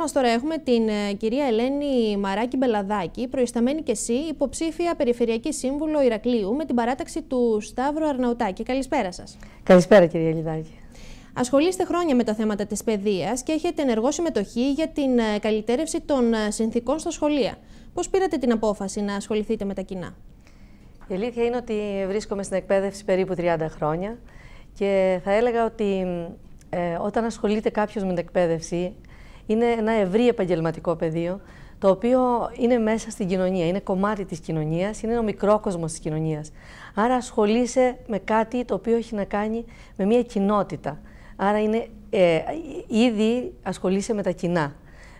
μας τώρα έχουμε την ε, κυρία Ελένη Μαράκη Μπελαδάκη, προϊσταμένη και εσύ, υποψήφια Περιφερειακή Σύμβουλο Ηρακλείου με την παράταξη του Σταύρου Αρναουτάκη. Καλησπέρα σας. Καλησπέρα κυρία Λιδάκη. Ασχολείστε χρόνια με τα θέματα της παιδείας και έχετε ενεργό συμμετοχή για την ε, καλυτέρευση των ε, συνθήκων στα σχολεία. Πώς πήρατε την απόφαση να ασχοληθείτε με τα κοινά. Η αλήθεια είναι ότι βρίσκομαι στην εκπαίδευση περίπου 30 χρόνια και θα έλεγα ότι όταν ασχολείται κάποιος με την εκπαίδευση είναι ένα ευρύ επαγγελματικό πεδίο, το οποίο είναι μέσα στην κοινωνία, είναι κομμάτι της κοινωνίας, είναι ο μικρόκοσμος της κοινωνίας. Άρα ασχολείσαι με κάτι το οποίο έχει να κάνει με μια κοινότητα. Άρα είναι, ε, ήδη ασχολείσαι με τα κοινά.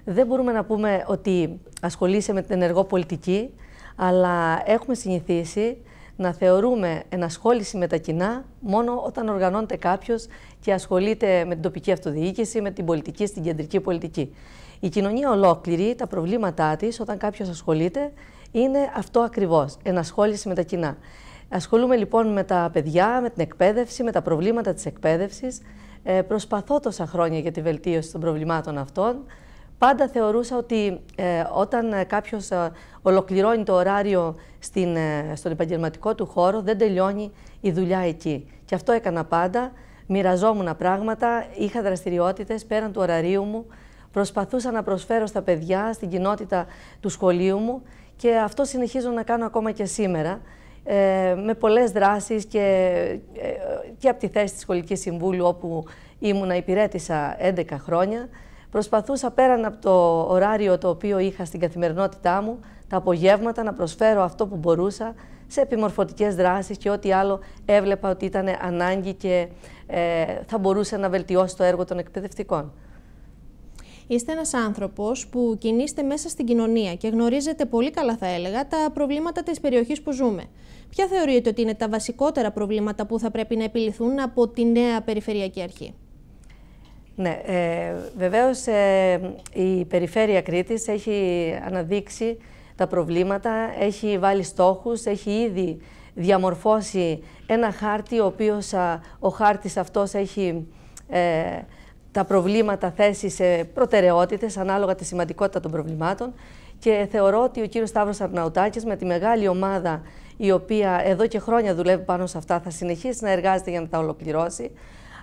Δεν μπορούμε να πούμε ότι ασχολείσαι με την ενεργό πολιτική, αλλά έχουμε συνηθίσει να θεωρούμε ενασχόληση με τα κοινά μόνο όταν οργανώνεται κάποιος και ασχολείται με την τοπική αυτοδιοίκηση, με την πολιτική, στην κεντρική πολιτική. Η κοινωνία ολόκληρη, τα προβλήματά της, όταν κάποιος ασχολείται, είναι αυτό ακριβώς: ενασχόληση με τα κοινά. Ασχολούμαι λοιπόν με τα παιδιά, με την εκπαίδευση, με τα προβλήματα της εκπαίδευσης. Ε, προσπαθώ τόσα χρόνια για τη βελτίωση των προβλημάτων αυτών. Πάντα θεωρούσα ότι ε, όταν ε, κάποιος ε, ολοκληρώνει το ωράριο στην, στον επαγγελματικό του χώρο, δεν τελειώνει η δουλειά εκεί. Και αυτό έκανα πάντα. Μοιραζόμουν πράγματα, είχα δραστηριότητες πέραν του ωραρίου μου, προσπαθούσα να προσφέρω στα παιδιά, στην κοινότητα του σχολείου μου και αυτό συνεχίζω να κάνω ακόμα και σήμερα. με πολλές δράσεις και, και από τη θέση της Σχολικής Συμβούλου όπου ήμουνα υπηρέτησα 11 χρόνια Προσπαθούσα πέραν από το ωράριο το οποίο είχα στην καθημερινότητά μου, τα απογεύματα να προσφέρω αυτό που μπορούσα σε επιμορφωτικές δράσεις και ό,τι άλλο έβλεπα ότι ήταν ανάγκη και ε, θα μπορούσε να βελτιώσει το έργο των εκπαιδευτικών. Είστε ένας άνθρωπος που κινείστε μέσα στην κοινωνία και γνωρίζετε πολύ καλά, θα έλεγα, τα προβλήματα της περιοχής που ζούμε. Ποια θεωρείτε ότι είναι τα βασικότερα προβλήματα που θα πρέπει να επιληθούν από τη νέα Περιφερειακή Αρχή. Ναι, ε, βεβαίως ε, η Περιφέρεια Κρήτης έχει αναδείξει τα προβλήματα, έχει βάλει στόχους, έχει ήδη διαμορφώσει ένα χάρτη, ο οποίος ο χάρτης αυτός έχει ε, τα προβλήματα θέσει σε προτεραιότητες ανάλογα τη σημαντικότητα των προβλημάτων και θεωρώ ότι ο κύριος Σταύρος Αρναουτάκης με τη μεγάλη ομάδα η οποία εδώ και χρόνια δουλεύει πάνω σε αυτά θα συνεχίσει να εργάζεται για να τα ολοκληρώσει.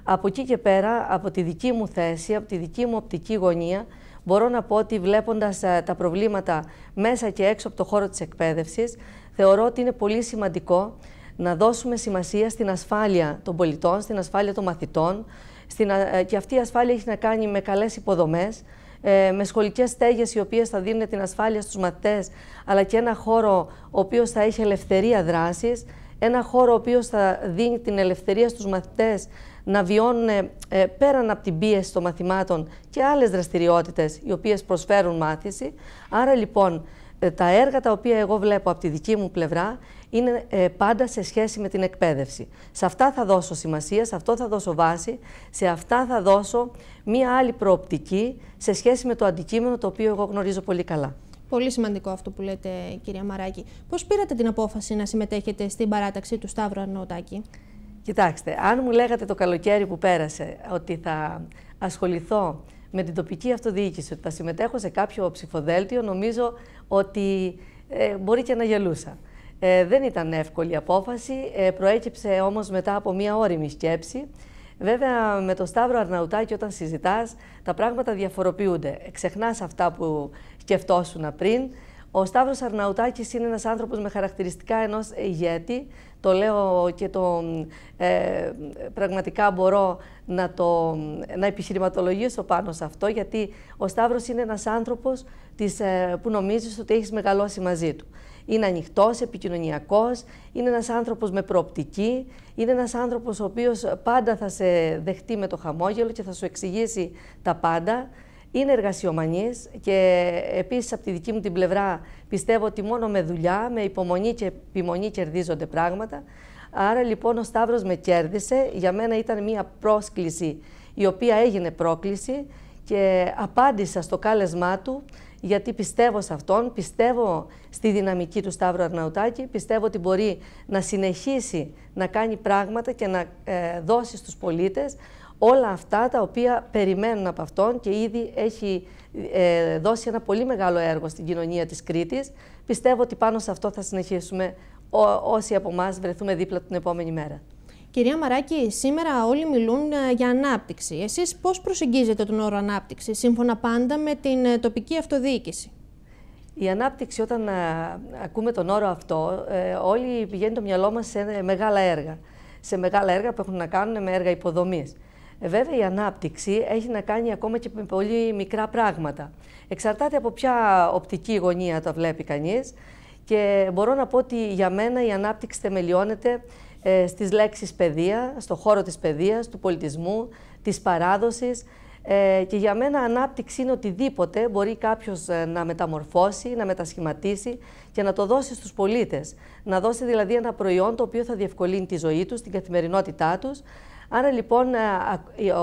Από εκεί και πέρα, από τη δική μου θέση, από τη δική μου οπτική γωνία, μπορώ να πω ότι βλέποντας ε, τα προβλήματα μέσα και έξω από το χώρο της εκπαίδευσης, θεωρώ ότι είναι πολύ σημαντικό να δώσουμε σημασία στην ασφάλεια των πολιτών, στην ασφάλεια των μαθητών, στην, ε, ε, και αυτή η ασφάλεια έχει να κάνει με καλές υποδομές, με σχολικές στέγες οι οποίες θα δίνουν την ασφάλεια στους μαθητές, αλλά και ένα χώρο ο οποίος θα έχει ελευθερία δράσης, ένα χώρο ο οποίος θα δίνει την ελευθερία στους μαθητές να βιώνουν ε, ε, πέραν από την πίεση των μαθημάτων και άλλες δραστηριότητες οι οποίες προσφέρουν μάθηση. Άρα λοιπόν ε, τα έργα τα οποία εγώ βλέπω από τη δική μου πλευρά είναι πάντα σε σχέση με την εκπαίδευση. Σε αυτά θα δώσω σημασία, σε αυτό θα δώσω βάση, σε αυτά θα δώσω μία άλλη προοπτική σε σχέση με το αντικείμενο το οποίο εγώ γνωρίζω πολύ καλά. Πολύ σημαντικό αυτό που λέτε κυρία Μαράκη. Πώς πήρατε την απόφαση να συμμετέχετε στην παράταξη του Σταύρου Αρνοτάκη. Κοιτάξτε, αν μου λέγατε το καλοκαίρι που πέρασε ότι θα ασχοληθώ με την τοπική αυτοδιοίκηση, ότι θα συμμετέχω σε κάποιο ψηφοδέλτιο, νομίζω ότι ε, μπορεί και να γελούσα. Ε, δεν ήταν εύκολη απόφαση, ε, προέκυψε όμως μετά από μία όριμη σκέψη. Βέβαια, με το Σταύρο Αρναουτάκη όταν συζητάς, τα πράγματα διαφοροποιούνται. Ξεχνάς αυτά που σκεφτόσουν πριν, ο Σταύρος Αρναουτάκης είναι ένας άνθρωπος με χαρακτηριστικά ενός ηγέτη. Το λέω και το ε, πραγματικά μπορώ να, το, να επιχειρηματολογήσω πάνω σε αυτό, γιατί ο Σταύρος είναι ένας άνθρωπος ε, που νομίζεις ότι έχεις μεγαλώσει μαζί του. Είναι ανοιχτός, επικοινωνιακός, είναι ένας άνθρωπος με προοπτική, είναι ένας άνθρωπος ο οποίος πάντα θα σε δεχτεί με το χαμόγελο και θα σου εξηγήσει τα πάντα είναι εργασιομανείς και επίσης από τη δική μου την πλευρά πιστεύω ότι μόνο με δουλειά, με υπομονή και επιμονή κερδίζονται πράγματα. Άρα λοιπόν ο Σταύρος με κέρδισε, για μένα ήταν μια πρόσκληση η οποία έγινε πρόκληση και απάντησα στο κάλεσμά του γιατί πιστεύω σε αυτόν, πιστεύω στη δυναμική του Σταύρου Αρναουτάκη, πιστεύω ότι μπορεί να συνεχίσει να κάνει πράγματα και να ε, δώσει στους πολίτες όλα αυτά τα οποία περιμένουν από αυτόν και ήδη έχει ε, δώσει ένα πολύ μεγάλο έργο στην κοινωνία της Κρήτης. Πιστεύω ότι πάνω σε αυτό θα συνεχίσουμε ό, όσοι από εμάς βρεθούμε δίπλα την επόμενη μέρα. Κυρία Μαράκη, σήμερα όλοι μιλούν ε, για ανάπτυξη. Εσείς πώς προσεγγίζετε τον όρο ανάπτυξη, σύμφωνα πάντα με την ε, τοπική αυτοδιοίκηση. Η ανάπτυξη, όταν ακούμε τον όρο αυτό, όλοι πηγαίνει το μυαλό μας σε μεγάλα έργα. Σε μεγάλα έργα που έχουν να κάνουν με έργα υποδομής. Ε, βέβαια η ανάπτυξη έχει να κάνει ακόμα και με πολύ μικρά πράγματα. Εξαρτάται από ποια οπτική γωνία τα βλέπει κανείς και μπορώ να πω ότι για μένα η ανάπτυξη θεμελιώνεται ε, στις λέξεις παιδεία, στο χώρο της παιδείας, του πολιτισμού, της παράδοσης ε, και για μένα ανάπτυξη είναι οτιδήποτε μπορεί κάποιος να μεταμορφώσει, να μετασχηματίσει και να το δώσει στους πολίτες. Να δώσει δηλαδή ένα προϊόν το οποίο θα διευκολύνει τη ζωή τους, την καθημερινότητά τους, Άρα λοιπόν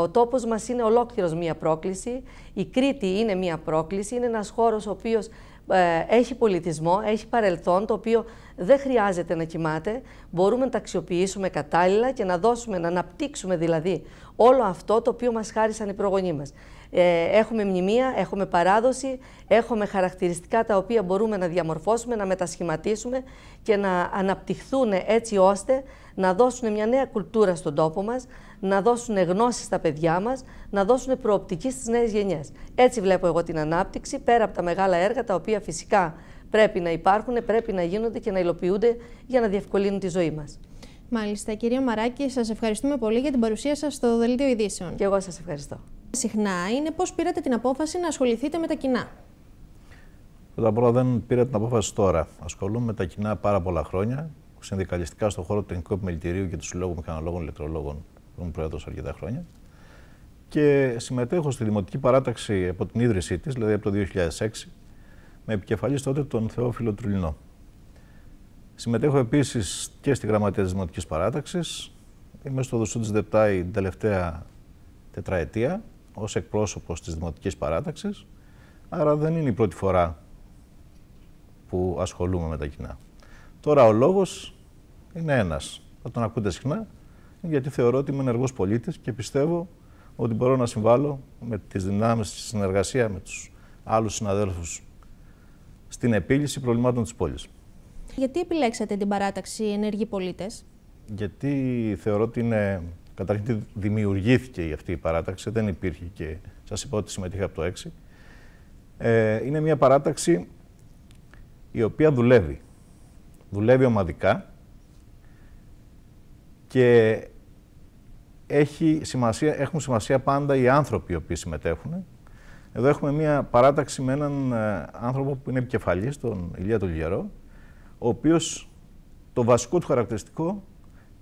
ο τόπος μας είναι ολόκληρος μία πρόκληση. Η Κρήτη είναι μία πρόκληση. Είναι ένας χώρος ο οποίος ε, έχει πολιτισμό, έχει παρελθόν, το οποίο δεν χρειάζεται να κοιμάται. Μπορούμε να τα αξιοποιήσουμε κατάλληλα και να δώσουμε, να αναπτύξουμε δηλαδή όλο αυτό το οποίο μας χάρισαν οι προγονείς μας. Ε, έχουμε μνημεία, έχουμε παράδοση, έχουμε χαρακτηριστικά τα οποία μπορούμε να διαμορφώσουμε, να μετασχηματίσουμε και να αναπτυχθούν έτσι ώστε να δώσουν μια νέα κουλτούρα στον τόπο μας, να δώσουν γνώση στα παιδιά μας, να δώσουν προοπτική στις νέες γενιές. Έτσι βλέπω εγώ την ανάπτυξη, πέρα από τα μεγάλα έργα τα οποία φυσικά πρέπει να υπάρχουν, πρέπει να γίνονται και να υλοποιούνται για να διευκολύνουν τη ζωή μας. Μάλιστα, κυρία Μαράκη, σας ευχαριστούμε πολύ για την παρουσία σας στο Δελτίο Ειδήσεων. Και εγώ σας ευχαριστώ συχνά είναι πώς πήρατε την απόφαση να ασχοληθείτε με τα κοινά. Πρώτα απ' όλα δεν πήρα την απόφαση τώρα. Ασχολούμαι με τα κοινά πάρα πολλά χρόνια, συνδικαλιστικά στον χώρο του Τεχνικού Επιμελητηρίου και του Συλλόγου Μηχανολόγων Ηλεκτρολόγων, που είμαι πρόεδρος αρκετά χρόνια. Και συμμετέχω στη Δημοτική Παράταξη από την ίδρυσή της, δηλαδή από το 2006, με επικεφαλής τότε τον Θεόφιλο Τρουλινό. Συμμετέχω επίσης και στη Γραμματεία της Δημοτικής Παράταξης. Είμαι στο δοσού της ΔΕΠΤΑΗ την τελευταία τετραετία ως εκπρόσωπος της Δημοτικής Παράταξης, άρα δεν είναι η πρώτη φορά που ασχολούμαι με τα κοινά. Τώρα ο λόγος είναι ένας. Θα τον ακούτε συχνά, γιατί θεωρώ ότι είμαι ενεργός πολίτης και πιστεύω ότι μπορώ να συμβάλλω με τις δυνάμεις στη συνεργασίας με τους άλλους συναδέλφους στην επίλυση προβλημάτων της πόλης. Γιατί επιλέξατε την παράταξη ενεργοί πολίτες? Γιατί θεωρώ ότι είναι Καταρχήν δημιουργήθηκε η αυτή η παράταξη, δεν υπήρχε και σας είπα ότι συμμετείχα από το 6. Ε, είναι μια παράταξη η οποία δουλεύει. Δουλεύει ομαδικά και έχει σημασία, έχουν σημασία πάντα οι άνθρωποι οι οποίοι συμμετέχουν. Εδώ έχουμε μια παράταξη με έναν ε, άνθρωπο που είναι επικεφαλής, τον Ηλία Τολγερό, ο οποίος το βασικό του χαρακτηριστικό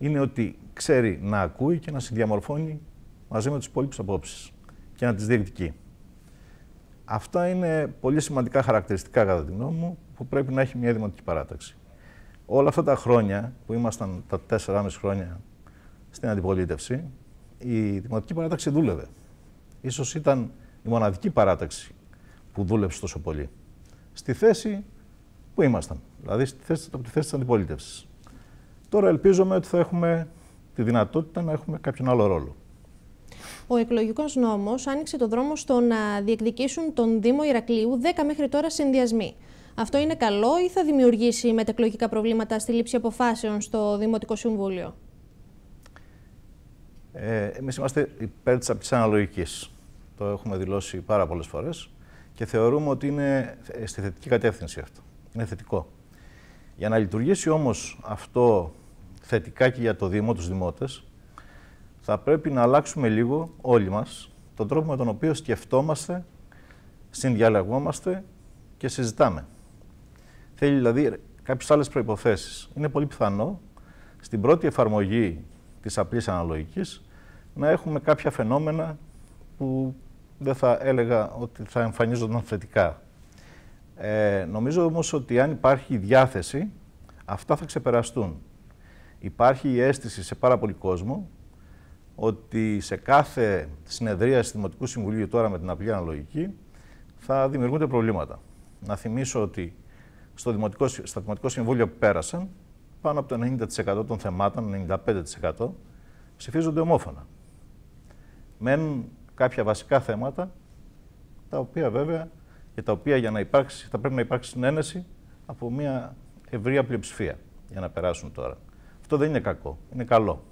είναι ότι ξέρει να ακούει και να συνδιαμορφώνει μαζί με τους υπόλοιπους απόψεις και να τις διεκδικεί. Αυτά είναι πολύ σημαντικά χαρακτηριστικά, κατά τη γνώμη μου, που πρέπει να έχει μια δημοτική παράταξη. Όλα αυτά τα χρόνια που ήμασταν τα 4,5 χρόνια στην αντιπολίτευση, η δημοτική παράταξη δούλευε. Ίσως ήταν η μοναδική παράταξη που δούλεψε τόσο πολύ. Στη θέση που ήμασταν, δηλαδή στη θέση, από τη θέση της αντιπολίτευσης. Τώρα ελπίζομαι ότι θα έχουμε τη δυνατότητα να έχουμε κάποιον άλλο ρόλο. Ο εκλογικός νόμος άνοιξε το δρόμο στο να διεκδικήσουν τον Δήμο Ηρακλείου 10 μέχρι τώρα συνδυασμοί. Αυτό είναι καλό ή θα δημιουργήσει μετεκλογικά προβλήματα στη λήψη αποφάσεων στο Δημοτικό Συμβούλιο. Ε, εμείς είμαστε υπέρ της αναλογικής. Το έχουμε δηλώσει πάρα πολλές φορές και θεωρούμε ότι είναι ε, στη θετική κατεύθυνση αυτό. Είναι θετικό. Για να λειτουργήσει όμως αυτό θετικά και για το Δήμο, τους Δημότες, θα πρέπει να αλλάξουμε λίγο όλοι μας τον τρόπο με τον οποίο σκεφτόμαστε, συνδιαλεγόμαστε και συζητάμε. Θέλει δηλαδή κάποιες άλλες προϋποθέσεις. Είναι πολύ πιθανό στην πρώτη εφαρμογή της απλής αναλογικής να έχουμε κάποια φαινόμενα που δεν θα έλεγα ότι θα εμφανίζονταν θετικά. Ε, νομίζω όμως ότι αν υπάρχει διάθεση, αυτά θα ξεπεραστούν. Υπάρχει η αίσθηση σε πάρα πολύ κόσμο ότι σε κάθε συνεδρία του Δημοτικού Συμβουλίου τώρα με την απλή αναλογική θα δημιουργούνται προβλήματα. Να θυμίσω ότι στο δημοτικό, στα Δημοτικό Συμβούλιο που πέρασαν, πάνω από το 90% των θεμάτων, 95% ψηφίζονται ομόφωνα. Μένουν κάποια βασικά θέματα, τα οποία βέβαια, για τα οποία για να θα πρέπει να υπάρξει συνένεση από μια ευρεία πλειοψηφία για να περάσουν τώρα. Αυτό δεν είναι κακό. Είναι καλό.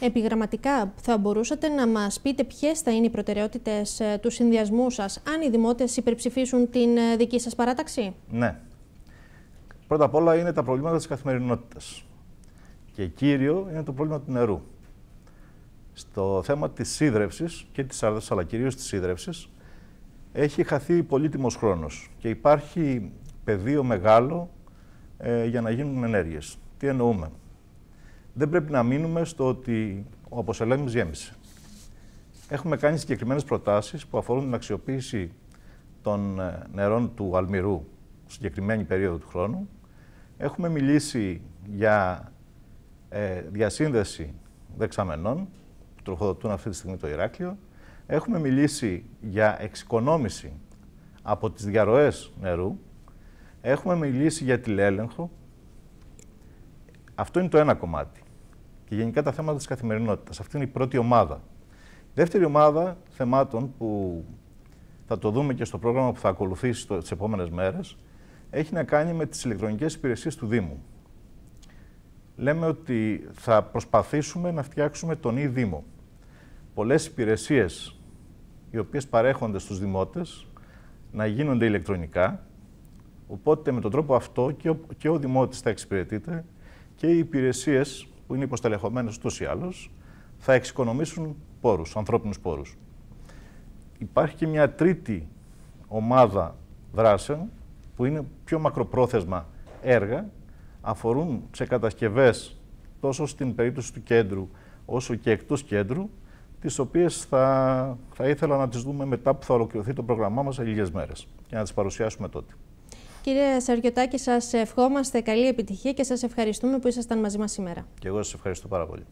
Επιγραμματικά, θα μπορούσατε να μας πείτε ποιες θα είναι οι προτεραιότητες ε, του συνδυασμού σας, αν οι δημότες υπερψηφίσουν την ε, δική σας παράταξη. Ναι. Πρώτα απ' όλα είναι τα προβλήματα της καθημερινότητας. Και κύριο είναι το πρόβλημα του νερού. Στο θέμα της σύνδρευση και της άρδευση, αλλά κυρίως της σύνδρευση, έχει χαθεί πολύτιμος χρόνος και υπάρχει πεδίο μεγάλο ε, για να γίνουν ενέργειες. Τι εννοούμε δεν πρέπει να μείνουμε στο ότι ο αποσελέμι γέμισε. Έχουμε κάνει συγκεκριμένες προτάσεις που αφορούν την αξιοποίηση των ε, νερών του Αλμυρού συγκεκριμένη περίοδο του χρόνου. Έχουμε μιλήσει για ε, διασύνδεση δεξαμενών που τροφοδοτούν αυτή τη στιγμή το Ηράκλειο. Έχουμε μιλήσει για εξοικονόμηση από τις διαρροές νερού. Έχουμε μιλήσει για τηλέλεγχο. Αυτό είναι το ένα κομμάτι και γενικά τα θέματα της καθημερινότητας. Αυτή είναι η πρώτη ομάδα. Η δεύτερη ομάδα θεμάτων που θα το δούμε και στο πρόγραμμα που θα ακολουθήσει τις επόμενες μέρες, έχει να κάνει με τις ηλεκτρονικές υπηρεσίες του Δήμου. Λέμε ότι θα προσπαθήσουμε να φτιάξουμε τον ή δημο Πολλές υπηρεσίες οι οποίες παρέχονται στους δημότες να γίνονται ηλεκτρονικά, οπότε με τον τρόπο αυτό και ο, και ο δημότης θα εξυπηρετείται και οι υπηρεσίες που είναι υποστελεχωμένες ούτως ή άλλως, θα εξοικονομήσουν πόρους, ανθρώπινους πόρους. Υπάρχει και μια τρίτη ομάδα δράσεων που είναι πιο μακροπρόθεσμα έργα, αφορούν σε κατασκευές τόσο στην περίπτωση του κέντρου όσο και εκτός κέντρου, τις οποίες θα, θα ήθελα να τις δούμε μετά που θα ολοκληρωθεί το πρόγραμμά μας σε λίγες μέρες και να τις παρουσιάσουμε τότε. Κύριε Σαριωτάκη, σας ευχόμαστε καλή επιτυχία και σας ευχαριστούμε που ήσασταν μαζί μας σήμερα. Και εγώ σας ευχαριστώ πάρα πολύ.